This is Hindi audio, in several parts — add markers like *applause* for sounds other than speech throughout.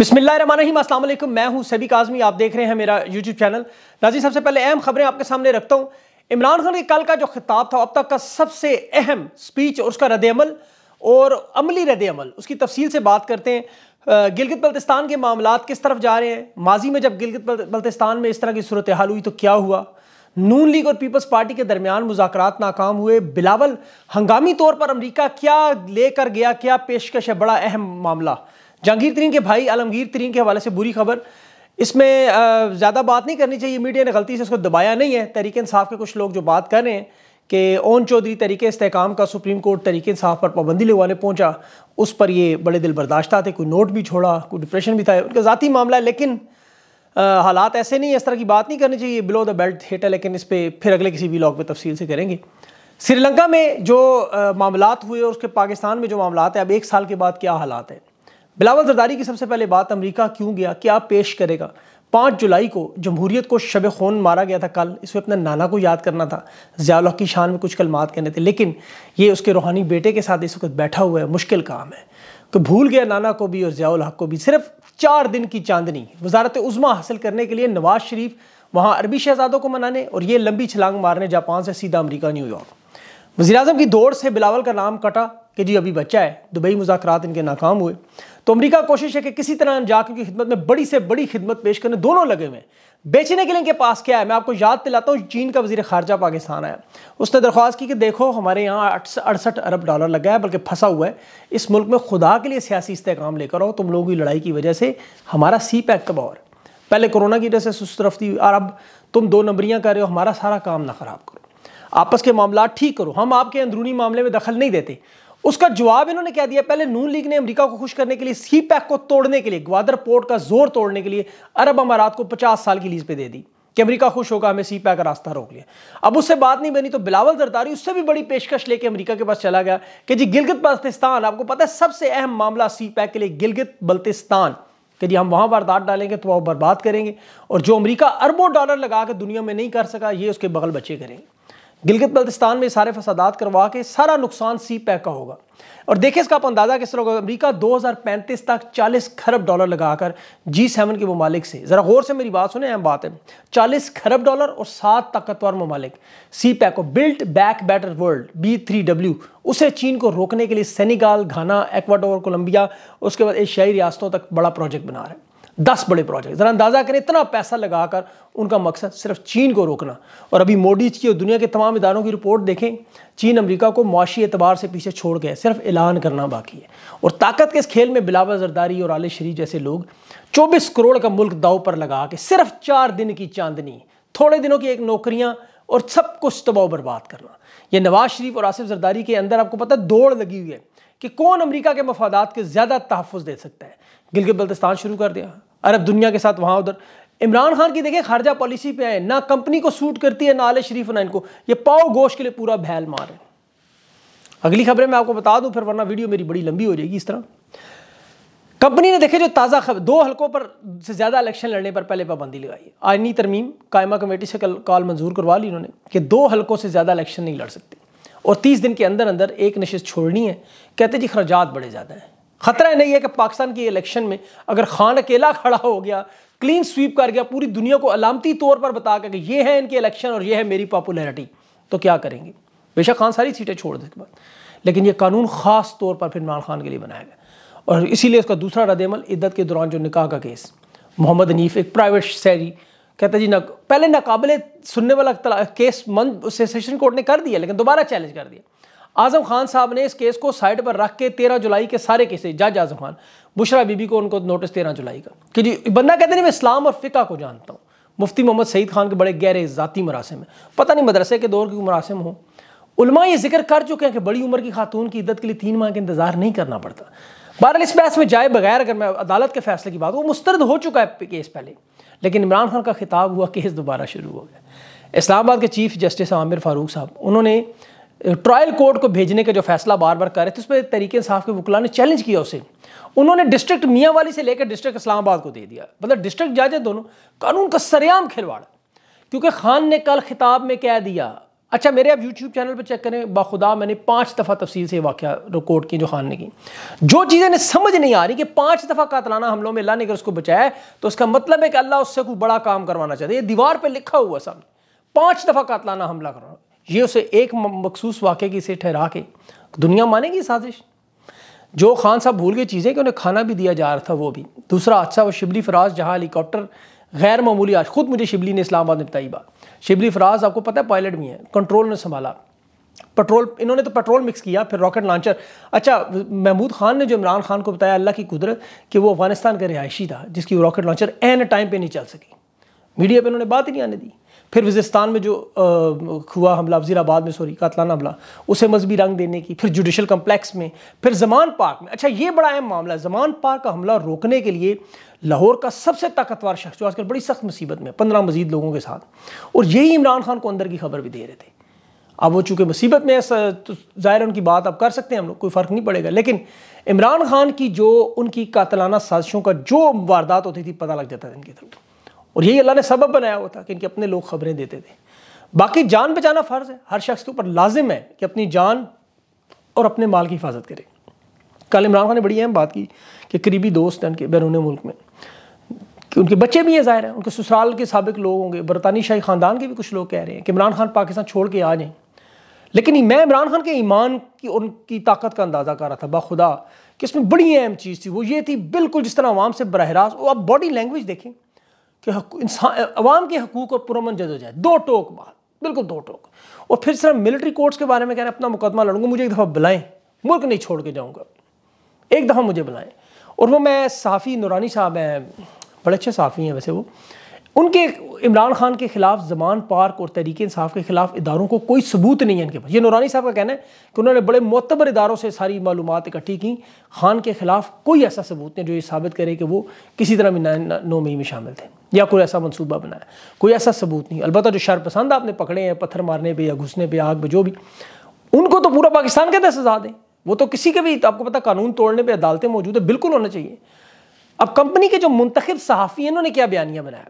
बिस्मिल्लाम मैं हूं सभी काजमी आप देख रहे हैं मेरा यूट्यूब चैनल नाजी सबसे पहले अहम खबरें आपके सामने रखता हूं इमरान खान के कल का जो खिताब था अब तक का सबसे अहम स्पीच और उसका रदल और अमली रदल उसकी तफसील से बात करते हैं गिलगित बल्तिस्तान के मामला किस तरफ जा रहे हैं माजी में जब गिलगित बल्तिस्तान में इस तरह की सूरत हाल हुई तो क्या हुआ नून लीग और पीपल्स पार्टी के दरमियान मुजाकर नाकाम हुए बिलावल हंगामी तौर पर अमरीका क्या लेकर गया क्या पेशकश है बड़ा अहम मामला जहांगीर तरीन के भाई आलमगीर तरीन के हवाले से बुरी खबर इसमें ज़्यादा बात नहीं करनी चाहिए मीडिया ने गलती से इसको दबाया नहीं है तहरीक इंसाफ के कुछ लोग जो बात कर रहे हैं कि ओन चौधरी तरीके इस्तेकाम का सुप्रीम कोर्ट तरीके इंसाफ पर पाबंदी लगवाने पहुंचा उस पर ये बड़े दिल बर्दाश्त थे कोई नोट भी छोड़ा कोई डिप्रेशन भी था उनका ज़ाती मामला है लेकिन हालात ऐसे नहीं इस तरह की बात नहीं करनी चाहिए बिलो द बेल्ट हेट है लेकिन इस पर फिर अगले किसी भी लॉग में तफसील से करेंगे श्रीलंका में जो मामला हुए और उसके पाकिस्तान में जो मामला है अब एक साल के बाद क्या हालात हैं बिलावल जरदारी की सबसे पहले बात अमेरिका क्यों गया क्या पेश करेगा पाँच जुलाई को जमहूरीत को शब खून मारा गया था कल इसमें अपने नाना को याद करना था ज़ियाल की शान में कुछ कलमात कहने थे लेकिन ये उसके रूहानी बेटे के साथ इस वक्त बैठा हुआ है मुश्किल काम है कि तो भूल गया नाना को भी और ज़ियाल को भी सिर्फ चार दिन की चांदनी वजारत उज़मा हासिल करने के लिए नवाज शरीफ वहाँ अरबी शहजादों को मनाने और ये लंबी छलांग मारने जापान से सीधा अमरीका न्यूयॉर्क वजी अजम की दौड़ से बिलावल का नाम कटा कि जी अभी बच्चा है दुबई मुजाकर इनके नाकाम हुए तो अमेरिका कोशिश है कि किसी तरह हम की खिदमत में बड़ी से बड़ी खिदमत पेश करने दोनों लगे हुए बेचने के लिए इनके पास क्या है मैं आपको याद दिलाता हूँ चीन का वजीर खारजा पाकिस्तान आया उसने दरख्वास्त की कि देखो हमारे यहाँ अड़सठ अरब डॉलर लगा है बल्कि फंसा हुआ है इस मुल्क में खुदा के लिए सियासी इस्तेकाम लेकर आओ तुम लोगों की लड़ाई की वजह से हमारा सी पैक तबाह और पहले कोरोना की वजह से सुस्त रफ्ती और अब तुम दो नंबरियाँ कर रहे हो हमारा सारा काम ना ख़राब करो आपस के मामला ठीक करो हम आपके अंदरूनी मामले में दखल नहीं देते उसका जवाब इन्होंने क्या दिया पहले नून लीग ने अमेरिका को खुश करने के लिए सी पैक को तोड़ने के लिए ग्वादर पोर्ट का जोर तोड़ने के लिए अरब अमारात को 50 साल की लीज पे दे दी कि अमेरिका खुश होगा हमें सी पैक का रास्ता रोक लिया अब उससे बात नहीं बनी तो बिलावल जरदारी उससे भी बड़ी पेशकश लेके अमरीका के पास चला गया कि जी गिलगित बल्तिस्तान आपको पता है सबसे अहम मामला सी पैक के लिए गिलगित बल्तिस्तान कि जी हम वहाँ वारदात डालेंगे तो वह बर्बाद करेंगे और जो अमरीका अरबों डॉलर लगा के दुनिया में नहीं कर सका ये उसके बगल बच्चे करेंगे गिलगित बल्तिस्तान में सारे फसादात करवा के सारा नुकसान सी पैक का होगा और देखिए इसका आप अंदाज़ा किस तरह होगा अमरीका पैंतीस तक 40 खरब डॉलर लगाकर जी सेवन के ममालिक से ज़रा गौर से मेरी बात सुने अहम बात है 40 खरब डॉलर और सात ताकतवर ममालिक सी पैक को build back better world B three W उसे चीन को रोकने के लिए सेनेगाल घाना एक्वाडोर कोलंबिया उसके बाद एशियाई रियासतों तक बड़ा प्रोजेक्ट बना रहे हैं दस बड़े प्रोजेक्ट ज़रा अंदाज़ा करें इतना पैसा लगाकर उनका मकसद सिर्फ चीन को रोकना और अभी मोदी की और दुनिया के तमाम इदारों की रिपोर्ट देखें चीन अमेरिका को माशी एतबार से पीछे छोड़ गए सिर्फ ऐलान करना बाकी है और ताकत के इस खेल में बिलावा जरदारी और आल शरीफ जैसे लोग चौबीस करोड़ का मुल्क दाव पर लगा के सिर्फ चार दिन की चांदनी थोड़े दिनों की एक नौकरियाँ और सब कुछ तबाव बर्बाद करना यह नवाज शरीफ और आसिफ जरदारी के अंदर आपको पता दौड़ लगी हुई है कि कौन अमरीका के मफादात के ज़्यादा तहफ़ दे सकता है गिलगित बल्तिस्तान शुरू कर दिया अरब दुनिया के साथ वहां उधर इमरान खान की देखें खारजा पॉलिसी पे आए ना कंपनी को सूट करती है ना आल शरीफ ना इनको ये पाओ गोश के लिए पूरा भैल मार है अगली खबरें मैं आपको बता दूं फिर वरना वीडियो मेरी बड़ी लंबी हो जाएगी इस तरह कंपनी ने देखे जो ताज़ा खबर दो हलकों पर से ज़्यादा इलेक्शन लड़ने पर पहले पाबंदी लगाई आइनी तरमीम कायमा कमेटी से कल कॉल मंजूर करवा ली इन्होंने कि दो हलकों से ज़्यादा इलेक्शन नहीं लड़ सकते और तीस दिन के अंदर अंदर एक नशस्त छोड़नी है कहते जी खर्जात बढ़े ज़्यादा हैं खतरा नहीं है कि पाकिस्तान की इलेक्शन में अगर खान अकेला खड़ा हो गया क्लीन स्वीप कर गया पूरी दुनिया को अलामती तौर पर बता कर ये है इनके इलेक्शन और ये है मेरी पॉपुलैरिटी तो क्या करेंगे बेशक खान सारी सीटें छोड़ देते बाद लेकिन ये कानून ख़ास तौर पर फिर इमरान खान के लिए बनाया गया और इसीलिए उसका दूसरा रदमल इद्दत के दौरान जो निकाह का केस मोहम्मद हनीफ एक प्राइवेट शहरी कहते जी ना पहले नाकबले सुनने वाला केस मन सेशन कोर्ट ने कर दिया लेकिन दोबारा चैलेंज कर दिया आजम खान साहब ने इस केस को साइड पर रख के तेरह जुलाई के सारे केसेज जज आजम खान बुशरा बीबी को उनको नोटिस तेरह जुलाई का कि जी बंदा कहते नहीं मैं इस्लाम और फ़िका को जानता हूँ मुफ्ती मोहम्मद सईद खान के बड़े गहरे ज़ाती मरासम हैं पता नहीं मदरसे के दौर के मरासम हों उलमा ये जिक्र कर चुके हैं कि बड़ी उम्र की खातून की इद्दत के लिए तीन माह का इंतज़ार नहीं करना पड़ता बहरहाल इस बहस में जाए बगैर अगर मैं अदालत के फैसले की बात वो मुस्तरद हो चुका है केस पहले लेकिन इमरान खान का खिताब हुआ केस दोबारा शुरू हो गया इस्लामाबाद के चीफ जस्टिस आमिर फारूक साहब उन्होंने ट्रायल कोर्ट को भेजने का जो फैसला बार बार कर रहे थे उस पर तरीके साफ के वकला ने चैलेंज किया उसे उन्होंने डिस्ट्रिक्ट मियाँ वाली से लेकर डिस्ट्रिक्ट इस्लामाबाद को दे दिया मतलब डिस्ट्रिक्ट जाए दोनों कानून का सरेआम खिलवाड़ क्योंकि खान ने कल खिताब में कह दिया अच्छा मेरे आप यूट्यूब चैनल पर चेक करें बाखुदा मैंने पाँच दफ़ा तफसील से वाक़ रिकॉर्ड की जो खान ने की जो चीज़ें समझ नहीं आ रही कि पाँच दफ़ा कातलाना हमलों में अल्लाह ने अगर उसको बचाया तो उसका मतलब है कि अल्लाह उससे कोई बड़ा काम करवाना चाहते ये दीवार पर लिखा हुआ सब पाँच दफ़ा कातलाना हमला करो ये उसे एक मखसूस वाक़े की से ठहरा के दुनिया मानेगी साजिश जो खान साहब भूल गए चीज़ें कि उन्हें खाना भी दिया जा रहा था वो भी दूसरा हादसा वो शिबली फराज जहाँ हेलीकॉप्टर गैर मामूली आज खुद मुझे शिबली ने इस्लामाबाद में बताई बात शिबली फराज आपको पता है पायलट भी हैं कंट्रोल ने संभाला पेट्रोल इन्होंने तो पेट्रोल मिक्स किया फिर रॉकेट लॉन्चर अच्छा महमूद खान ने जो इमरान खान को बताया अल्लाह की कुदरत कि वो अफगानिस्तान का रिहायशी था जिसकी रॉकेट लॉन्चर एन टाइम पे नहीं चल सकी मीडिया पे इन्होंने बात ही नहीं आने दी फिर वजिस्तान में जो हुआ हमला वजीराबाद में सॉरी कातलाना हमला उसे मजहबी रंग देने की फिर जुडिशल कम्प्लेक्स में फिर जमान पार्क में अच्छा ये बड़ा अहम मामला है जमान पार्क का हमला रोकने के लिए लाहौर का सबसे ताकतवर शख्स जो आजकल बड़ी सख्त मुसीबत में पंद्रह मजीद लोगों के साथ और यही इमरान खान को अंदर की खबर भी दे रहे थे अब वो चूँकि मुसीबत में तो ज़ाहिर उनकी बात अब कर सकते हैं हम लोग कोई फ़र्क नहीं पड़ेगा लेकिन इमरान खान की जो उनकी कातलाना साजिशों का जो वारदात होती थी पता लग जाता था इनके थ्रू और यही अल्लाह ने सबब बनाया हुआ था कि इनके अपने लोग खबरें देते थे बाकी जान बचाना फ़र्ज़ है हर शख्स के ऊपर लाजिम है कि अपनी जान और अपने माल की हिफाजत करे कल इमरान खान ने बड़ी अहम बात की कि करीबी दोस्त हैं उनके बैरून मुल्क में कि उनके बच्चे भी ये ज़ाहिर हैं उनके ससुराल के सबक लोग होंगे बरतानी शाही ख़ानदान के भी कुछ लोग कह रहे हैं कि इमरान खान पाकिस्तान छोड़ के आ जाएँ लेकिन मैं इमरान खान के ईमान की उनकी ताकत का अंदाज़ा कर रहा था बाखुदा कि इसमें बड़ी अहम चीज़ थी वो ये थी बिल्कुल जिस तरह आवाम से बरह रास्त आप बॉडी लैंग्वेज देखें कि इंसान अवाम के हकूक और पुरमन जाए दो टोक बात बिल्कुल दो टोक और फिर सिर्फ मिलिट्री कोर्ट्स के बारे में कह रहे हैं अपना मुकदमा लड़ूंगा मुझे एक दफ़ा बुलाएं मुल्क नहीं छोड़ के जाऊँगा एक दफ़ा मुझे बुलाएं और वो मैं साफ़ी नूरानी साहब हैं बड़े अच्छे साफ़ी हैं वैसे वो उनके इमरान खान के खिलाफ जमान पार्क और तहरीक इंसाफ के खिलाफ इदारों को कोई सबूत नहीं है इनके पास ये नूरानी साहब का कहना है कि उन्होंने बड़े मोतबर इदारों से सारी मालूम इकट्ठी की खान के खिलाफ कोई ऐसा सबूत नहीं जो ये साबित करे कि वो किसी तरह भी नौ मई में शामिल थे या कोई ऐसा मंसूबा बनाया कोई ऐसा सबूत नहीं अलबत् जो शर पसंद आपने पकड़े हैं पत्थर मारने पर या घुसने पर आग पर जो भी उनको तो पूरा पाकिस्तान कहते सजा दें वो तो किसी के भी तो आपको पता कानून तोड़ने पर अदालतें मौजूद है बिल्कुल होना चाहिए अब कंपनी के जो मुंतखब सहाफ़ी हैं उन्होंने क्या बयानियाँ बनाया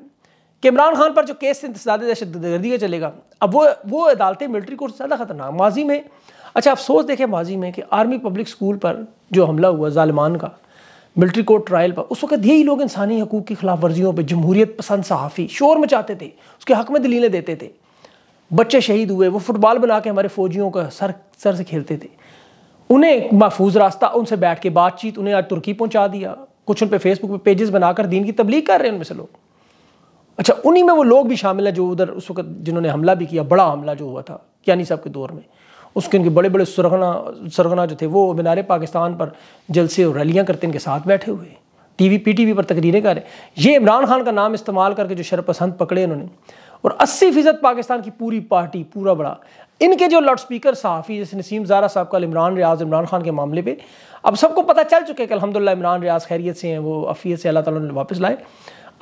कि इमरान खान पर जो केस इंतजाद दहशत गर्दी का चलेगा अब वो वो अदालतें मिलिट्री कोर्ट से ज़्यादा ख़तरनाक माजी में अच्छा अफसोस देखें माजी में कि आर्मी पब्लिक स्कूल पर जो हमला हुआ ालमान का मिलिट्री कोर्ट ट्रायल पर उस वक्त यही लोग इंसानी हकूक़ की खिलाफ वर्जियों पर जमहूरियत पसंद सहाफ़ी शोर मचाते थे उसके हक में दलीलें देते थे बच्चे शहीद हुए वो फुटबॉल बना के हमारे फौजियों का सर सर से खेलते थे उन्हें महफूज रास्ता उनसे बैठ के बातचीत उन्हें आज तुर्की पहुंचा दिया कुछ उन पर फेसबुक पे पेजेस बनाकर दीन की तबलीग कर रहे हैं उनमें से लोग अच्छा उन्हीं में वो लोग भी शामिल हैं जो उधर उस वक्त जिन्होंने हमला भी किया बड़ा हमला जो हुआ था यानी साहब के दौर में उसके उनके बड़े बड़े सरगना सरगना जो थे वो मीनारे पाकिस्तान पर जलसे और रैलियाँ करते इनके साथ बैठे हुए टीवी पीटीवी पर तकरीरें करें ये इमरान खान का नाम इस्तेमाल करके जो शरपसंद पकड़े इन्होंने और 80 फीसद पाकिस्तान की पूरी पार्टी पूरा बड़ा इनके जो लाउड स्पीकर साफ़ी जैसे नसीम जारा साहब का इमरान रियाज इमरान खान के मामले पे अब सबको पता चल चुके कि अलहमदिल्ला इमरान रियाज खैरियत से हैं वो अफियत से अल्लाह ताला ने वापस लाए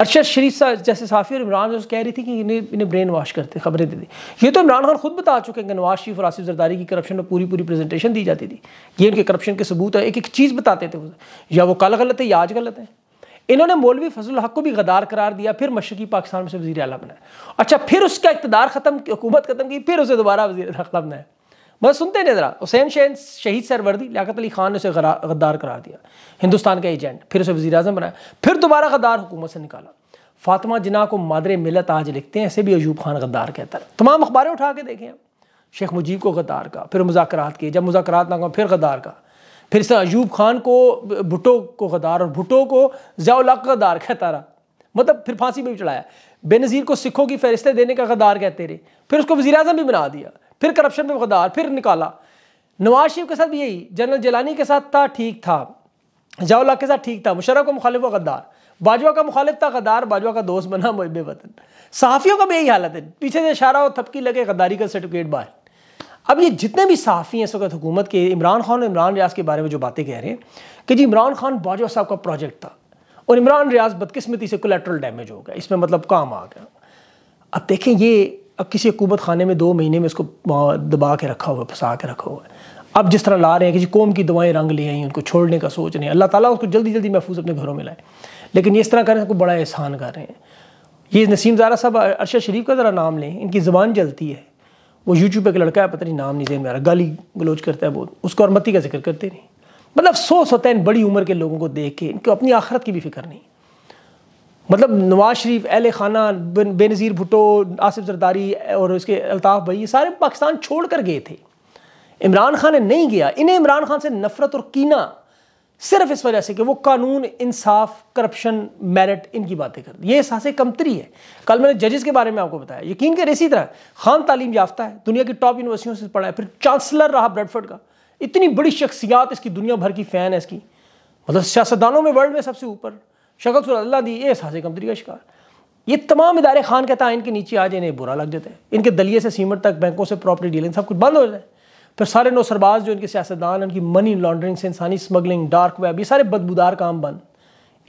अरशद शरीफ जैसे साफ़ी और इमरान जो कह रही थी कि इन्हें इन्हें ब्रेन वॉश करते खबरें दे दी ये तो इमरान खान खुद बता चुके हैं कि नवाज शरीफ और आसिफ जरदारी की करप्शन में पूरी पूरी प्रेजेंटेशन दी जाती थी ये उनके करप्शन के सबूत है एक एक चीज़ बताते थे या वो कल गलत है या आज गलत है इन्होंने मौलवी फजल हक को भी गदार करार दिया फिर मशरकी पाकिस्तान में से वजी अला बनाया अच्छा फिर उसका इकतदार खत्म हुकूमत खत्म की फिर उसे दोबारा वजी अला बनाया मगर सुनते नहीं ज़रा हुसैन शैन शहीद सरवर्दी लियात अली खान ने उसे गद्दार करार दिया हिंदुस्तान का एजेंट फिर उसे वजी अजम बनाया फिर दोबारा गद्दार हुकूमत से निकाला फातिमा जिना को मादर मिलत आज लिखते हैं ऐसे भी अयूब खान गद्दार कहता है तमाम अखबारें उठा के देखें शेख मुजीब को गद्दार का फिर मुजाकर किए जब मुजाकर ना कहा फिर गद्दार का फिर से अयूब खान को भुटो को गद्दार और भुटो को जयाउल्लाह गद्दार कहता रहा मतलब फिर फांसी में भी चढ़ाया बेनज़ीर को सिखों की फहरिस्तें देने का गद्दार कहते रहे फिर उसको वजी अजम भी बना दिया फिर करप्शन पर गद्दार फिर निकाला नवाज शरीफ के साथ भी यही जनरल जलानी के साथ था ठीक था जवाहरलाल के साथ ठीक था मुशर्रफ का मुखालिफ व गद्दार बाजवा का मुखालिफ था गद्दार बाजवा का दोस्त बना मुहब वतन सहाफ़ियों का भी यही हालत है पीछे से इशारा और थपकी लगे गद्दारी का सर्टिफिकेट बाहर अब ये जितने भी सहाफ़ी हैं इस वक्त हुकूमत के इमरान खान और इमरान रियाज के बारे में जो बातें कह रहे हैं कि जी इमरान खान बाजवा साहब का प्रोजेक्ट था और इमरान रियाज बदकिस्मती से कोलेट्रल डैमेज हो गया इसमें मतलब काम आ गया अब देखें ये अब किसी हकूमत खाने में दो महीने में उसको दबा के रखा हुआ है फंसा के रखा हुआ है अब जिस तरह ला रहे हैं किसी कौम की दवाएं रंग ले आई उनको छोड़ने का सोच रहे हैं अल्लाह ताला उसको जल्दी जल्दी महफूज अपने घरों में लाए लेकिन ये इस तरह करें उनको बड़ा एहसान कर रहे हैं ये नसीम ज़ारा साहब अरशद शरीफ का ज़रा नाम लें इनकी ज़बान जलती है वो यूट्यूब पर एक लड़का है पता नहीं नाम नहीं जैन गाली गलोच करता है बहुत उसको और मती का जिक्र करते नहीं मतलब सोच होता है इन बड़ी उम्र के लोगों को देख के इनको अपनी आखरत की भी फिक्र नहीं मतलब नवाज शरीफ एल खाना बेनज़ीर भुटो आसिफ जरदारी और उसके अल्ताफ़ भाई ये सारे पाकिस्तान छोड़ कर गए थे इमरान खान ने नहीं गया इन्हें इमरान खान से नफ़रत और कीना सिर्फ इस वजह से कि वो कानून इंसाफ करप्शन मेरिट इनकी बातें कर ये एहसास कमतरी है कल मैंने जजेस के बारे में आपको बताया यकीन कर इसी तरह खान तालीम याफ्ता है दुनिया की टॉप यूनिवर्सिटियों से पढ़ा है फिर चांसलर रहा ब्रेडफर्ड का इतनी बड़ी शख्सियात इसकी दुनिया भर की फ़ैन है इसकी मतलब सियासतदानों में वर्ल्ड में सबसे ऊपर शक्ल सूरत अल्लाह दी ये एहसास कमतरी का शिकार ये तमाम इदारे खान के है इनके नीचे आ जाए इन्हें बुरा लग जाता है इनके दलिए से सीमट तक बैंकों से प्रॉपर्टी डीलिंग सब कुछ बंद हो जाए फिर सारे नौ सरबाज जो इनके सियासतदान उनकी मनी लॉन्ड्रिंग से इंसानी स्मगलिंग डार्क वेब ये सारे बदबूदार काम बंद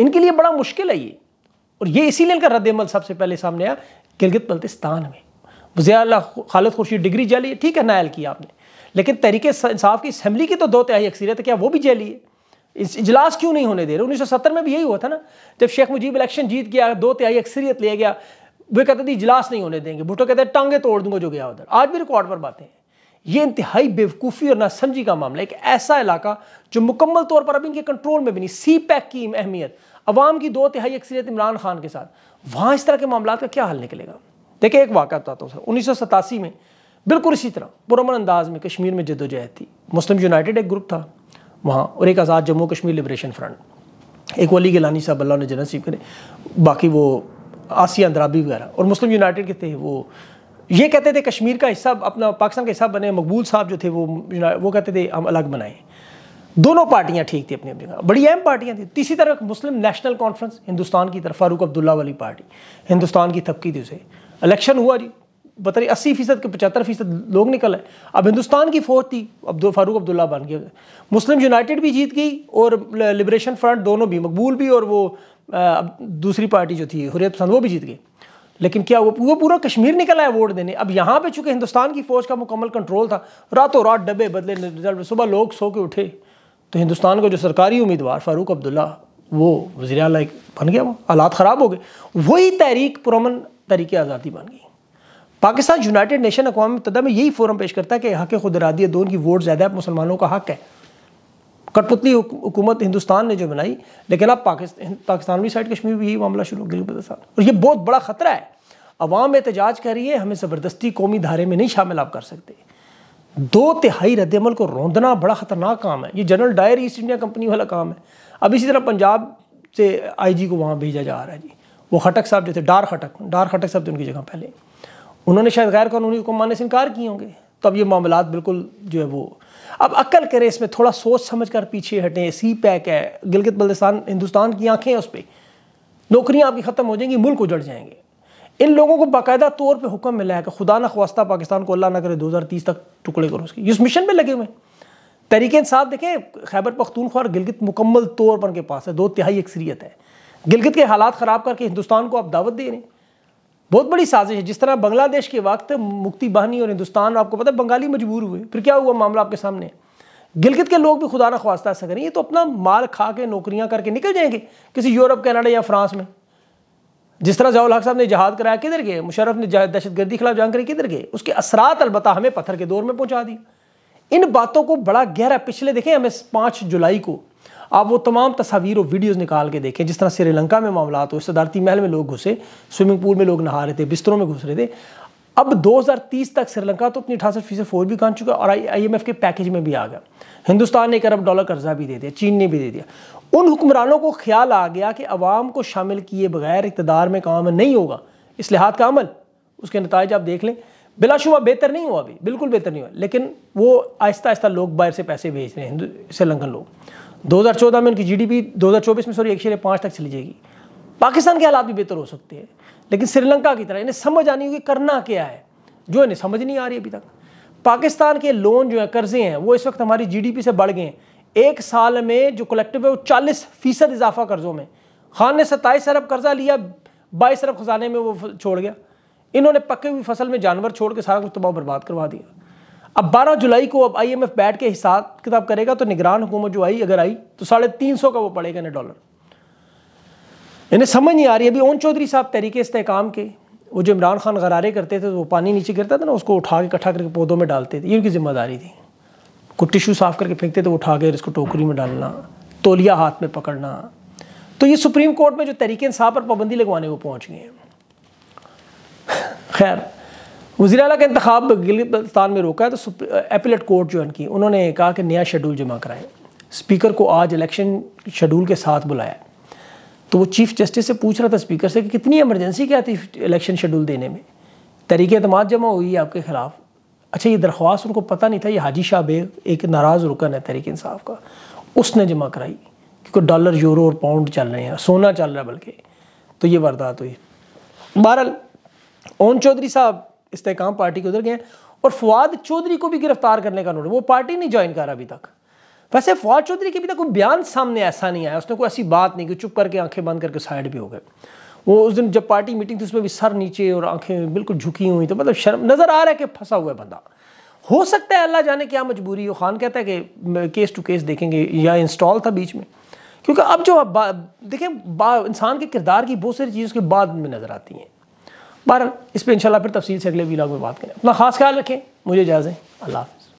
इनके लिए बड़ा मुश्किल है ये और ये इसीलिए इनका रद्दमल सबसे पहले सामने आया गिलगित बल्तिस्तान में वजियाल्ला खालिद खुर्शीद डिग्री जेली ठीक है नायल की आपने लेकिन तहरीक इंसाफ की इसम्बली की तो दो तिहाई अक्सरियत क्या वो भी जैली है इस इजलास क्यों नहीं होने दे रहे 1970 में भी यही हुआ था ना जब शेख मुजीब इलेक्शन जीत गया दो तिहाई अक्सरियत ले गया वे कहते थे इजलास नहीं होने देंगे भुट्टो कहते हैं टांगे तोड़ दूंगा जो गया उधर आज भी रिकॉर्ड पर बातें हैं ये इंतहाई बेवकूफ़ी और नासमझी का मामला एक ऐसा इलाका जो मुकम्मल तौर पर अब इनके कंट्रोल में भी नहीं सी पैक e की अहमियत अवाम की दो तिहाई अक्सरियत इमरान खान के साथ वहाँ इस तरह के मामला का क्या हल निकलेगा देखिए एक वाक़ बताता हूँ सर उन्नीस में बिल्कुल इसी तरह पुरमन अंदाज में कश्मीर में जदोजहद थी मुस्लिम यूनाइटेड एक ग्रुप था वहाँ और एक आज़ाद जम्मू कश्मीर लिबरेशन फ्रंट एक वली गिलानी साहब अल्लाह ने जन सीख करे बाकी वो आसिया अंद्राबी वगैरह और मुस्लिम यूनाइटेड के थे वो ये कहते थे कश्मीर का हिस्सा अपना पाकिस्तान का हिस्सा बने मकबूल साहब जो थे वो वो कहते थे हम अलग बनाएं दोनों पार्टियां ठीक थी अपनी अपनी बड़ी अहम पार्टियां थी तीसरी तरफ मुस्लिम नेशनल कॉन्फ्रेंस हिंदुस्तान की तरफ फारूक अब्दुल्ला वाली पार्टी हिंदुस्तान की थपकी थी उसे इलेक्शन हुआ जी रही अस्सी फीसद के पचहत्तर फीसद लोग निकल आए अब हिंदुस्तान की फौज थी अब्दुल फारूक अब्दुल्ला बन गया मुस्लिम यूनाइटेड भी जीत गई और लिबरेशन फ्रंट दोनों भी मकबूल भी और वो अब दूसरी पार्टी जो थी हुरियत पसंद वो भी जीत गई लेकिन क्या वो वो पूरा कश्मीर निकल आया वोट देने अब यहाँ पे चूंकि हिंदुस्तान की फौज का मुकम्मल कंट्रोल था रातों रात डबे बदले रिजल्ट सुबह लोग सो के उठे तो हिंदुस्तान का जो सरकारी उम्मीदवार फारूक अब्दुल्ला वो वजी अला बन गया वो हालात ख़राब हो गए वही तहरीक पुरमन तरीके आज़ादी बन गई पाकिस्तान यूनाइटेड नेशन अकवा मुतदा में यही फोरम पेश करता है कि हक खुदरादी दोन की वोट ज़्यादा है मुसलमानों का हक है कठपुतली हुकूमत हिंदुस्तान ने जो बनाई लेकिन अब पाकिस्तान पाकिस्तान भी साइड कश्मीर भी यही मामला शुरू हो गया और ये बहुत बड़ा ख़तरा है अवाम एहतजाज कर रही है हमें ज़बरदस्ती कौमी धारे में नहीं शामिल आप कर सकते दो तिहाई रद्दमल को रोंदना बड़ा ख़तरनाक काम है ये general Dyer East India company वाला काम है अब इसी तरह पंजाब से जी को वहाँ भेजा जा रहा है जी वो खटक साहब जो थे डार खटक डार खटक साहब थे उनकी जगह पहले उन्होंने शायद गैर कानूनी हुक्म मानने से इनकार किए होंगे तो अब ये मामला बिल्कुल जो है वो अब अक्ल करें इसमें थोड़ा सोच समझ कर पीछे हटें सी पैक है गिलगित बल्दिस्तान हिंदुस्तान की आंखें हैं उस पर नौकरियाँ आपकी ख़त्म हो जाएंगी मुल्क उजड़ जाएंगे इन लोगों को बाकायदा तौर पर हुक्म मिला है कि खुदा ना खवास्ता पाकिस्तान को अल्लाह ना करे दो हज़ार तीस तक टुकड़े करो उसकी इस मिशन में लगे हुए हैं तरीके साथ देखें खैबर पख्तूनख्वा और गिलगित मुकम्मल तौर पर उनके पास है दो तिहाई अक्सरियत है गिलगित के हालात ख़राब करके हिंदुस्तान को आप दावत दे रहे हैं बहुत बड़ी साजिश है जिस तरह बांग्लादेश के वक्त मुक्ति बहनी और हिंदुस्तान आपको पता है बंगाली मजबूर हुए फिर क्या हुआ मामला आपके सामने गिलगित के लोग भी खुदा ना ख्वास्ता ऐसा करें ये तो अपना माल खा के नौकरियां करके निकल जाएंगे किसी यूरोप कनाडा या फ्रांस में जिस तरह जयाल हक साहब ने जहाद कराया किधर गए मुशरफ ने दहशत गर्दी खिलाफ जंग करी किधर गए उसके असरात अलबत् हमें पत्थर के दौर में पहुंचा दी इन बातों को बड़ा गहरा पिछले देखें हमें पाँच जुलाई को आप वो तमाम तस्वीर और वीडियोस निकाल के देखें जिस तरह श्रीलंका में मामला हो सदारती महल में लोग घुसे स्विमिंग पूल में लोग नहा रहे थे बिस्तरों में घुस रहे थे अब 2030 तक श्रीलंका तो अपनी अठासठ फीसद फौज भी खान चुका और आईएमएफ के पैकेज में भी आ गया हिंदुस्तान ने एक अरब डॉलर कर्जा भी दे दिया चीन ने भी दे दिया उन हुक्मरानों को ख्याल आ गया कि अवाम को शामिल किए बगैर इकतदार में काम नहीं होगा इस लिहाज का अमल उसके नतज आप देख लें बिलाशुबा बेहतर नहीं हुआ अभी बिल्कुल बेहतर नहीं हुआ लेकिन वो आहिस्ता आहिस्ता लोग बाहर से पैसे भेज रहे हैं श्रीलंकन लोग 2014 में उनकी जीडीपी 2024 में सॉरी एक शेर पाँच तक चली जाएगी पाकिस्तान के हालात भी बेहतर हो सकते हैं लेकिन श्रीलंका की तरह इन्हें समझ आनी होगी करना क्या है जो इन्हें समझ नहीं आ रही अभी तक पाकिस्तान के लोन जो है कर्जे हैं वो इस वक्त हमारी जी से बढ़ गए हैं एक साल में जो कलेक्टिव है वो चालीस फीसद इजाफा कर्जों में खान ने सत्ताईस अरब कर्जा लिया बाईस अरब खजाने में वो छोड़ गया इन्होंने पक्की हुई फसल में जानवर छोड़ के सारा कुछ तबाह बर्बाद करवा दिया अब 12 जुलाई को अब आईएमएफ बैठ के हिसाब किताब करेगा तो निगरान हुकूमत जो आई अगर आई तो साढ़े तीन सौ का वो पड़ेगा ना डॉलर इन्हें समझ नहीं आ रही अभी ओन चौधरी साहब तरीके इस्तेकाम के वो जो इमरान खान गरारे करते थे तो वो पानी नीचे गिरता था ना उसको उठा के इकट्ठा करके पौधों में डालते थे ये उनकी जिम्मेदारी थी कुछ टिशू साफ़ करके फेंकते थे वो उठा के इसको टोकरी में डालना तोलिया हाथ में पकड़ना तो ये सुप्रीम कोर्ट में जो तरीके इंसाफ पर पाबंदी लगवाने वो पहुँच गए हैं *laughs* खैर वजी अला का इंतबाब गिलिस्तान में रोका है तो एपिलेट कोर्ट जो की उन्होंने कहा कि नया शेड्यूल जमा कराएं स्पीकर को आज इलेक्शन शेड्यूल के साथ बुलाया तो वो चीफ जस्टिस से पूछ रहा था स्पीकर से कि कितनी एमरजेंसी क्या थी इलेक्शन शेड्यूल देने में तहरीक अतमाद जमा हुई है आपके ख़िलाफ़ अच्छा ये दरख्वास्त उनको पता नहीं था ये हाजी शाह बेग एक नाराज़ रुकन है तहरीक इंसाफ का उसने जमा कराई क्योंकि डॉलर यूरो और पाउंड चल रहे हैं सोना चल रहा है बल्कि तो ये वारदात हुई बहरहाल ओन चौधरी साहब इस्तेकाम पार्टी के उधर गए और फवाद चौधरी को भी गिरफ्तार करने का नोट वो पार्टी नहीं ज्वाइन रहा अभी तक वैसे फवाद चौधरी के भी तक कोई बयान सामने ऐसा नहीं आया उसने कोई ऐसी बात नहीं की चुप करके आंखें बंद करके साइड भी हो गए वो उस दिन जब पार्टी मीटिंग थी उसमें भी सर नीचे और आंखें बिल्कुल झुकी हुई तो मतलब शर्म नज़र आ रहा है कि फंसा हुआ है बंदा हो सकता है अल्लाह जाने क्या मजबूरी हो खान कहता है कि केस टू केस देखेंगे या इंस्टॉल था बीच में क्योंकि अब जो अब देखें इंसान के किरदार की बहुत सारी चीज़ उसके बाद में नज़र आती हैं पर इस पर इंशाल्लाह फिर तफसील से अगले वीलाग में बात करें अपना खास ख्याल रखें मुझे इजाज़ें अल्लाह